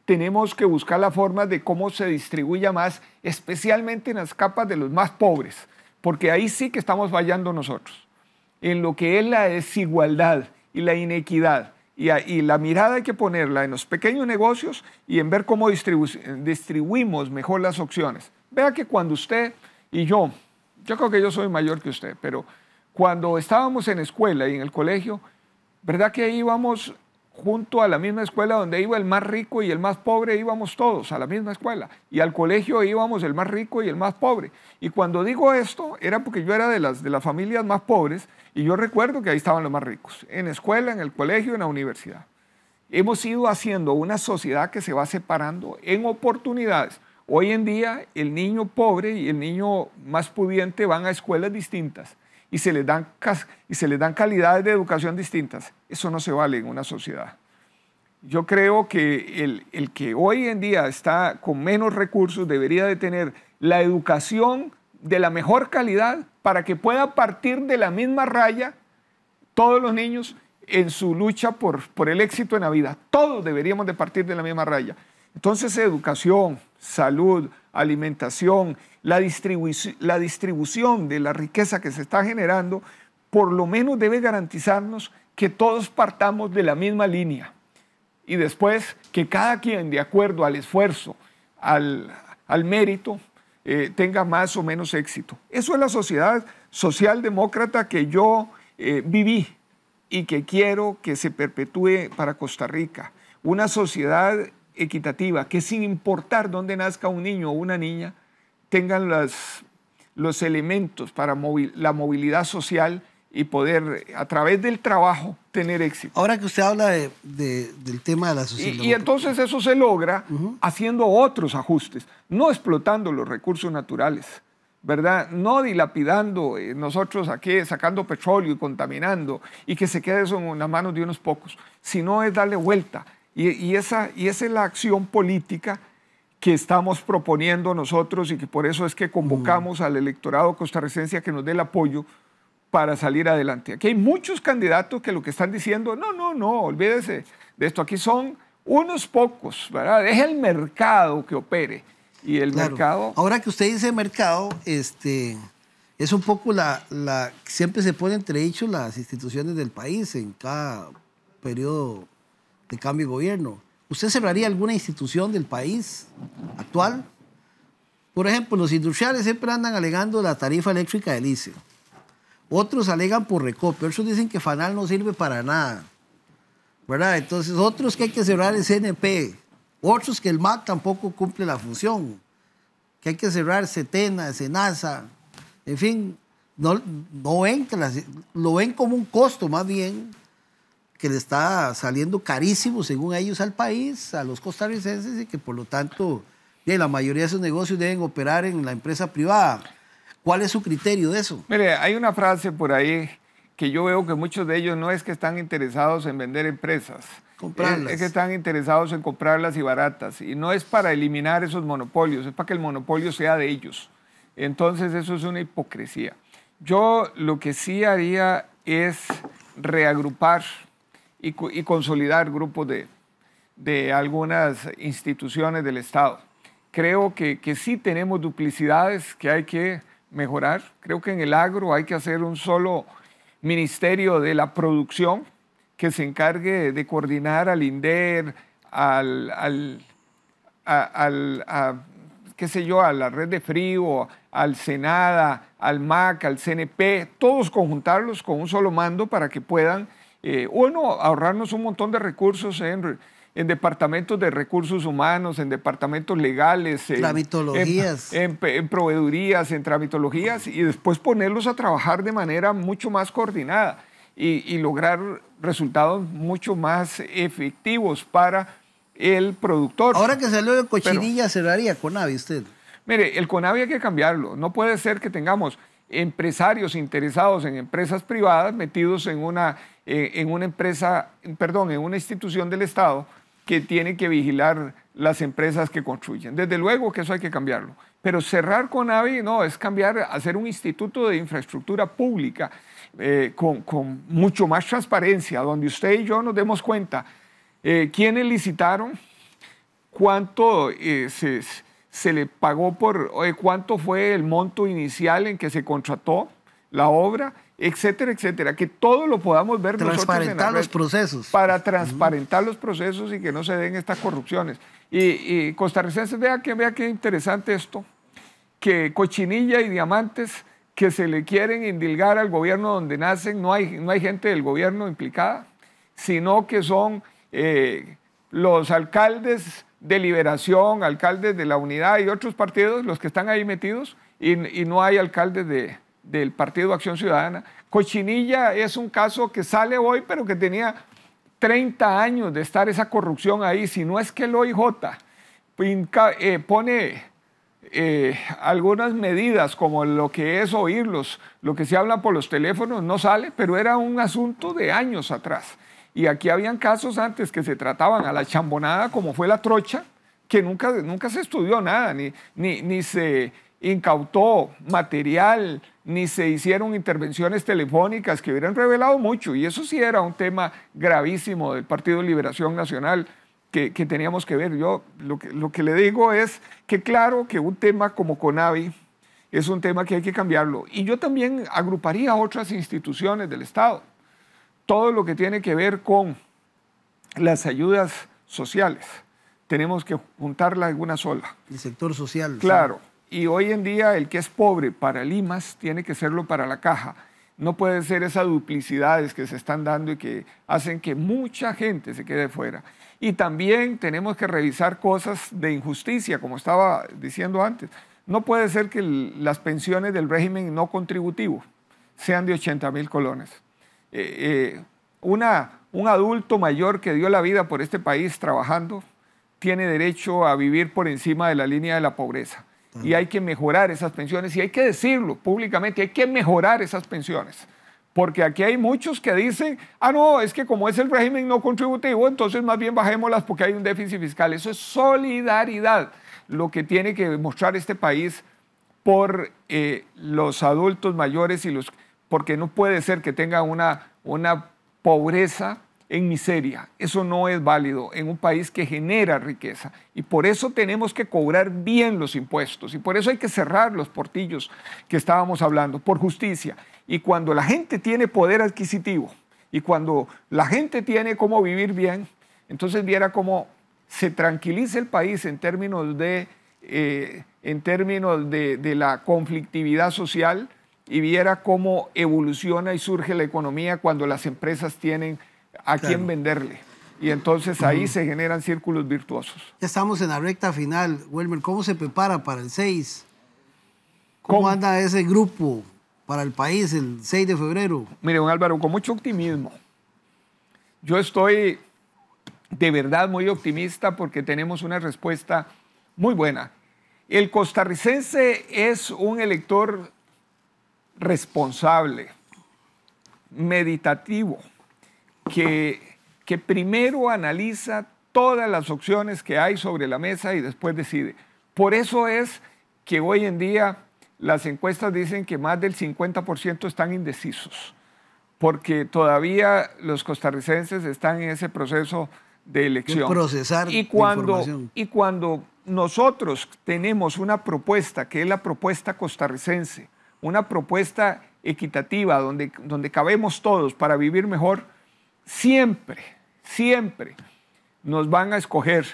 S2: tenemos que buscar la forma de cómo se distribuya más, especialmente en las capas de los más pobres, porque ahí sí que estamos fallando nosotros en lo que es la desigualdad y la inequidad. Y, la mirada hay que ponerla en los pequeños negocios y en ver cómo distribuimos mejor las opciones. Vea que cuando usted y yo, yo creo que yo soy mayor que usted, pero cuando estábamos en escuela y en el colegio, ¿verdad que íbamos junto a la misma escuela donde iba el más rico y el más pobre, íbamos todos a la misma escuela. Y al colegio íbamos el más rico y el más pobre. Y cuando digo esto, era porque yo era de las, de las familias más pobres y yo recuerdo que ahí estaban los más ricos, en escuela, en el colegio, en la universidad. Hemos ido haciendo una sociedad que se va separando en oportunidades. Hoy en día el niño pobre y el niño más pudiente van a escuelas distintas y se les dan, y se les dan calidades de educación distintas. Eso no se vale en una sociedad. Yo creo que el, que hoy en día está con menos recursos debería de tener la educación de la mejor calidad para que pueda partir de la misma raya todos los niños en su lucha por, por el éxito en la vida. Todos deberíamos de partir de la misma raya. Entonces, educación, salud, alimentación, la, la distribución de la riqueza que se está generando, por lo menos debe garantizarnos que todos partamos de la misma línea y después que cada quien, de acuerdo al esfuerzo, al, mérito, eh, tenga más o menos éxito. Eso es la sociedad socialdemócrata que yo eh, viví y que quiero que se perpetúe para Costa Rica. Una sociedad equitativa, que sin importar dónde nazca un niño o una niña, tengan las, los elementos para la movilidad social y poder, a través del trabajo, tener éxito. Ahora que usted habla de, del tema de la sociedad. Y, entonces eso se logra haciendo otros ajustes, no explotando los recursos naturales, ¿verdad? No dilapidando eh, nosotros aquí, sacando petróleo y contaminando y que se quede eso en las manos de unos pocos, sino es darle vuelta y, esa, y esa es la acción política que estamos proponiendo nosotros y que por eso es que convocamos mm. al electorado costarricense a que nos dé el apoyo para salir adelante. Aquí hay muchos candidatos que lo que están diciendo, no, no, no, olvídese de esto, aquí son unos pocos, ¿verdad? Es el mercado que opere. Y el mercado...
S1: Ahora que usted dice mercado, este, es un poco la, la... Siempre se pone entre dichos las instituciones del país en cada periodo de cambio de gobierno, ¿usted cerraría alguna institución del país actual? Por ejemplo, los industriales siempre andan alegando la tarifa eléctrica del Liceo. Otros alegan por recopio. Otros dicen que Fanal no sirve para nada. ¿Verdad? Entonces, otros que hay que cerrar el CNP. Otros que el MAC tampoco cumple la función. Que hay que cerrar CETENA, SENASA. En fin, no, no ven lo ven como un costo más bien que le está saliendo carísimo, según ellos, al país, a los costarricenses, y que por lo tanto la mayoría de esos negocios deben operar en la empresa privada. ¿Cuál es su criterio de eso? Mire, hay una
S2: frase por ahí que yo veo que muchos de ellos no es que están interesados en vender empresas. Comprarlas. es que están interesados en comprarlas y baratas. Y no es para eliminar esos monopolios, es para que el monopolio sea de ellos. Entonces eso es una hipocresía. Yo lo que sí haría es reagrupar y, consolidar grupos de, algunas instituciones del Estado. Creo que, sí tenemos duplicidades que hay que mejorar. Creo que en el agro hay que hacer un solo ministerio de la producción que se encargue de coordinar al INDER, al, qué sé yo, a la red de frío, al Senada, al MAC, al CNP, todos conjuntarlos con un solo mando para que puedan uno, eh, ahorrarnos un montón de recursos en, departamentos de recursos humanos, en departamentos legales, en en, proveedurías, en tramitologías, y después ponerlos a trabajar de manera mucho más coordinada y, lograr resultados mucho más efectivos para el productor. Ahora que salió de cochinilla, Pero,
S1: cerraría Conavi usted.
S2: Mire, el CONAVI hay que cambiarlo. No puede ser que tengamos empresarios interesados en empresas privadas metidos en una, eh, en una empresa, perdón, en una institución del Estado que tiene que vigilar las empresas que construyen. Desde luego que eso hay que cambiarlo. Pero cerrar con AVI no, es cambiar, hacer un instituto de infraestructura pública eh, con, mucho más transparencia, donde usted y yo nos demos cuenta eh, quiénes licitaron, cuánto se, se le pagó por cuánto fue el monto inicial en que se contrató la obra, etcétera, etcétera, que todo lo podamos ver transparentar nosotros los procesos para transparentar los procesos y que no se den estas corrupciones. Y, costarricenses vea que vea qué interesante esto, que cochinilla y diamantes que se le quieren indilgar al gobierno donde nacen, no hay, no hay gente del gobierno implicada, sino que son eh, los alcaldes de Liberación, alcaldes de la Unidad y otros partidos, los que están ahí metidos, y, no hay alcaldes del Partido Acción Ciudadana. Cochinilla es un caso que sale hoy, pero que tenía 30 años de estar esa corrupción ahí. Si no es que el OIJ eh, pone eh, algunas medidas como lo que es oírlos, lo que se habla por los teléfonos, no sale, pero era un asunto de años atrás. Y aquí habían casos antes que se trataban a la chambonada como fue la trocha, que nunca, nunca se estudió nada, ni, ni, se incautó material, ni se hicieron intervenciones telefónicas que hubieran revelado mucho. Y eso sí era un tema gravísimo del Partido Liberación Nacional que, teníamos que ver. Yo lo que, lo que le digo es que claro que un tema como CONAVI es un tema que hay que cambiarlo. Y yo también agruparía otras instituciones del Estado todo lo que tiene que ver con las ayudas sociales. Tenemos que juntarlas en una sola. El sector social. Claro. Y hoy en día el que es pobre para Limas tiene que serlo para la caja. No puede ser esas duplicidades que se están dando y que hacen que mucha gente se quede fuera. Y también tenemos que revisar cosas de injusticia, como estaba diciendo antes. No puede ser que las pensiones del régimen no contributivo sean de 80 mil colones. Eh, eh, un adulto mayor que dio la vida por este país trabajando tiene derecho a vivir por encima de la línea de la pobreza. Y hay que mejorar esas pensiones y hay que decirlo públicamente, hay que mejorar esas pensiones. Porque aquí hay muchos que dicen, ah, no, es que como es el régimen no contributivo, entonces más bien bajémoslas porque hay un déficit fiscal. Eso es solidaridad, lo que tiene que mostrar este país por eh, los adultos mayores y los porque no puede ser que tenga una, una pobreza en miseria. Eso no es válido en un país que genera riqueza. Y por eso tenemos que cobrar bien los impuestos. Y por eso hay que cerrar los portillos que estábamos hablando, por justicia. Y cuando la gente tiene poder adquisitivo y cuando la gente tiene cómo vivir bien, entonces viera cómo se tranquiliza el país en términos de, eh, en términos de la conflictividad social y viera cómo evoluciona y surge la economía cuando las empresas tienen a quién venderle. Y entonces ahí se
S1: generan círculos virtuosos. Ya estamos en la recta final. Wilmer, ¿cómo se prepara para el 6? ¿Cómo, ¿Cómo, anda ese grupo para el país el 6 de febrero? Mire, don Álvaro, con mucho optimismo. Yo estoy
S2: de verdad muy optimista porque tenemos una respuesta muy buena. El costarricense es un elector responsable, meditativo, que, que primero analiza todas las opciones que hay sobre la mesa y después decide. Por eso es que hoy en día las encuestas dicen que más del 50% están indecisos, porque todavía los costarricenses están en ese proceso de elección. procesar y cuando, y cuando nosotros tenemos una propuesta que es la propuesta costarricense, una propuesta equitativa donde, cabemos todos para vivir mejor, siempre, siempre nos van a escoger.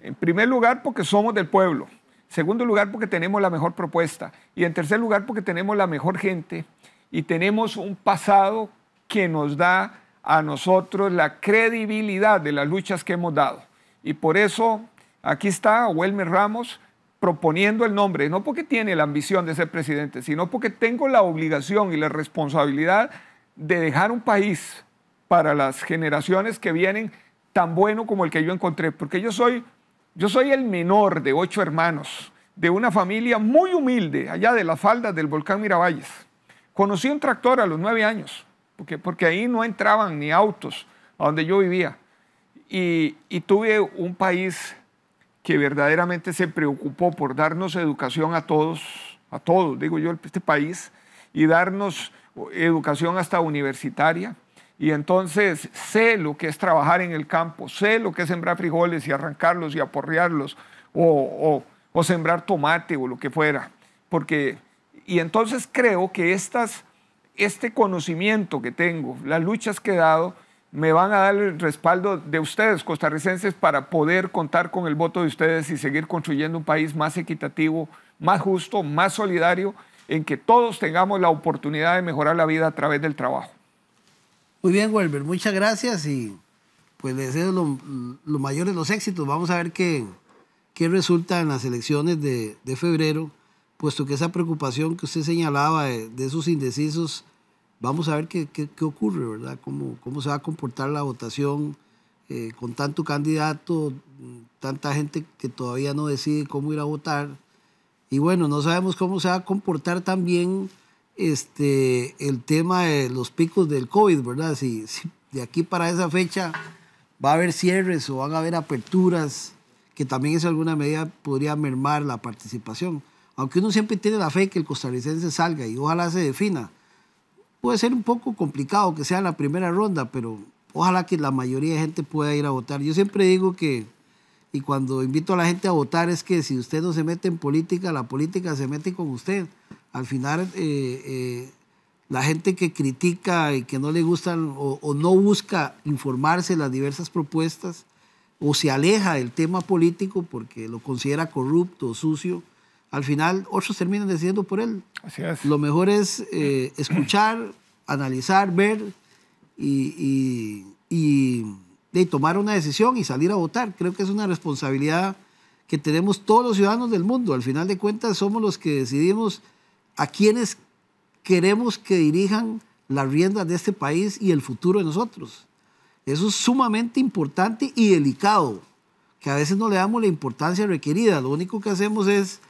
S2: En primer lugar, porque somos del pueblo. En segundo lugar, porque tenemos la mejor propuesta. Y en tercer lugar, porque tenemos la mejor gente y tenemos un pasado que nos da a nosotros la credibilidad de las luchas que hemos dado. Y por eso aquí está Wilmer Ramos proponiendo el nombre, no porque tiene la ambición de ser presidente, sino porque tengo la obligación y la responsabilidad de dejar un país para las generaciones que vienen tan bueno como el que yo encontré, porque yo soy, yo soy el menor de ocho hermanos, de una familia muy humilde, allá de las faldas del volcán Miravalles. Conocí un tractor a los nueve años, porque, porque ahí no entraban ni autos a donde yo vivía. y tuve un país que verdaderamente se preocupó por darnos educación a todos, a todos, digo yo, este país, y darnos educación hasta universitaria. Y entonces sé lo que es trabajar en el campo, sé lo que es sembrar frijoles y arrancarlos y aporrearlos, o, o, sembrar tomate o lo que fuera. Porque, y entonces creo que estas, este conocimiento que tengo, las luchas que he dado, me van a dar el respaldo de ustedes, costarricenses, para poder contar con el voto de ustedes y seguir construyendo un país más equitativo, más justo, más solidario, en que todos tengamos la oportunidad de mejorar la vida a través del trabajo.
S1: Muy bien, Welber, muchas gracias y pues les deseo los mayores los éxitos. Vamos a ver qué, qué resulta en las elecciones de, febrero, puesto que esa preocupación que usted señalaba de, de esos indecisos vamos a ver qué, qué, ocurre, ¿verdad? Cómo, cómo se va a comportar la votación eh, con tanto candidato, tanta gente que todavía no decide cómo ir a votar. Y bueno, no sabemos cómo se va a comportar también este, el tema de los picos del COVID, ¿verdad? Si, si de aquí para esa fecha va a haber cierres o van a haber aperturas, que también es alguna medida podría mermar la participación. Aunque uno siempre tiene la fe que el costarricense salga y ojalá se defina puede ser un poco complicado que sea la primera ronda, pero ojalá que la mayoría de gente pueda ir a votar. Yo siempre digo que, y cuando invito a la gente a votar, es que si usted no se mete en política, la política se mete con usted. Al final, eh, eh, la gente que critica y que no le gustan o, no busca informarse las diversas propuestas o se aleja del tema político porque lo considera corrupto o sucio, al final otros terminan decidiendo por él. Lo mejor es eh, escuchar, analizar, ver y, y, tomar una decisión y salir a votar. Creo que es una responsabilidad que tenemos todos los ciudadanos del mundo. Al final de cuentas somos los que decidimos a quienes queremos que dirijan las riendas de este país y el futuro de nosotros. Eso es sumamente importante y delicado, que a veces no le damos la importancia requerida. Lo único que hacemos es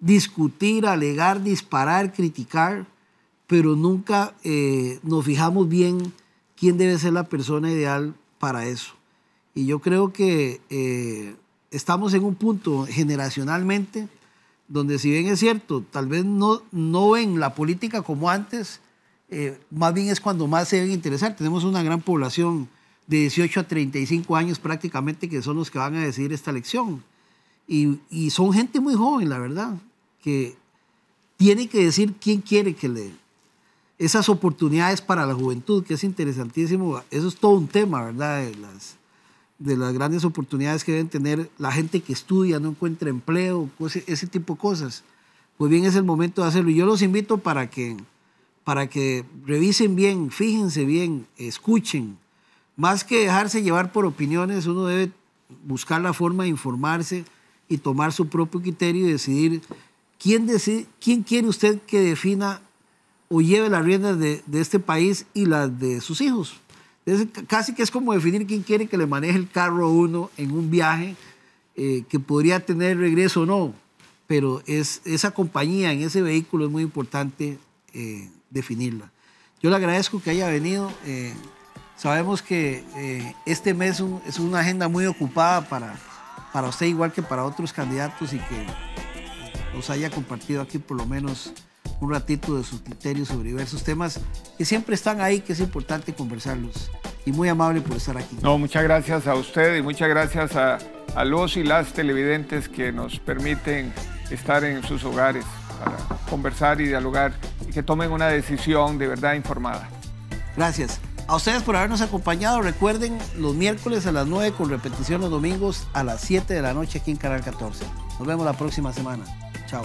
S1: discutir, alegar, disparar, criticar, pero nunca eh, nos fijamos bien quién debe ser la persona ideal para eso. Y yo creo que eh, estamos en un punto generacionalmente donde si bien es cierto, tal vez no, no ven la política como antes, eh, más bien es cuando más se deben interesar. Tenemos una gran población de 18 a 35 años prácticamente que son los que van a decidir esta elección. Y, son gente muy joven, la verdad, que tiene que decir quién quiere que le... Esas oportunidades para la juventud, que es interesantísimo, eso es todo un tema, ¿verdad? De las, de las grandes oportunidades que deben tener la gente que estudia, no encuentra empleo, pues, e-, ese tipo de cosas. Pues bien, es el momento de hacerlo. Y yo los invito para que, para que revisen bien, fíjense bien, escuchen. Más que dejarse llevar por opiniones, uno debe buscar la forma de informarse, y tomar su propio criterio y decidir quién, quién quiere usted que defina o lleve las riendas de, de, este país y las de sus hijos. Es, casi que es como definir quién quiere que le maneje el carro a uno en un viaje eh, que podría tener regreso o no, pero es, esa compañía en ese vehículo es muy importante eh, definirla. Yo le agradezco que haya venido. Eh, sabemos que este mes es una agenda muy ocupada para, para usted igual que para otros candidatos y que nos haya compartido aquí por lo menos un ratito de su criterio sobre diversos temas que siempre están ahí, que es importante conversarlos. Y muy amable por estar aquí.
S2: No, muchas gracias a usted y muchas gracias a, a los y las televidentes que nos permiten estar en sus hogares para conversar y dialogar y que tomen una decisión de verdad
S1: informada. Gracias. A ustedes por habernos acompañado. Recuerden los miércoles a las 9 con repetición los domingos a las 7 de la noche aquí en Canal 14. Nos vemos la próxima semana. Chao.